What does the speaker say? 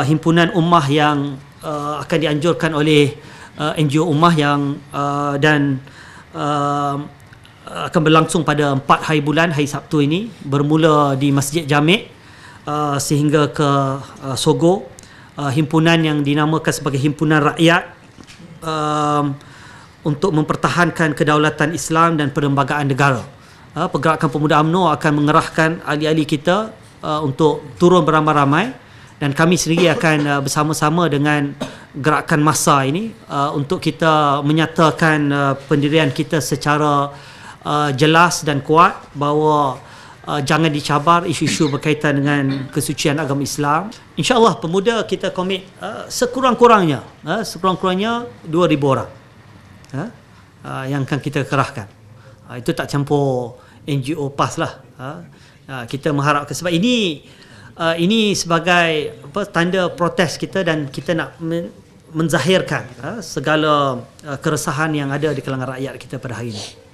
uh, himpunan ummah yang uh, akan dianjurkan oleh uh, NGO ummah yang uh, dan um, uh, akan berlangsung pada 4 hari bulan hari Sabtu ini bermula di Masjid Jamik uh, sehingga ke uh, Sogo uh, himpunan yang dinamakan sebagai himpunan rakyat uh, untuk mempertahankan kedaulatan Islam dan perlembagaan negara. Uh, pergerakan Pemuda Amno akan mengerahkan ahli-ahli kita uh, untuk turun beramai-ramai uh, dan kami sendiri akan uh, bersama-sama dengan gerakan masa ini uh, untuk kita menyatakan uh, pendirian kita secara uh, jelas dan kuat bahawa uh, jangan dicabar isu-isu berkaitan dengan kesucian agama Islam. Insya Allah pemuda kita komit uh, sekurang-kurangnya uh, sekurang-kurangnya 2,000 orang uh, uh, yang akan kita kerahkan. Uh, itu tak campur NGO PAS lah. Uh, uh, kita mengharapkan sebab ini uh, ini sebagai apa tanda protes kita dan kita nak men- menzahirkan uh, segala uh, keresahan yang ada di kalangan rakyat kita pada hari ini.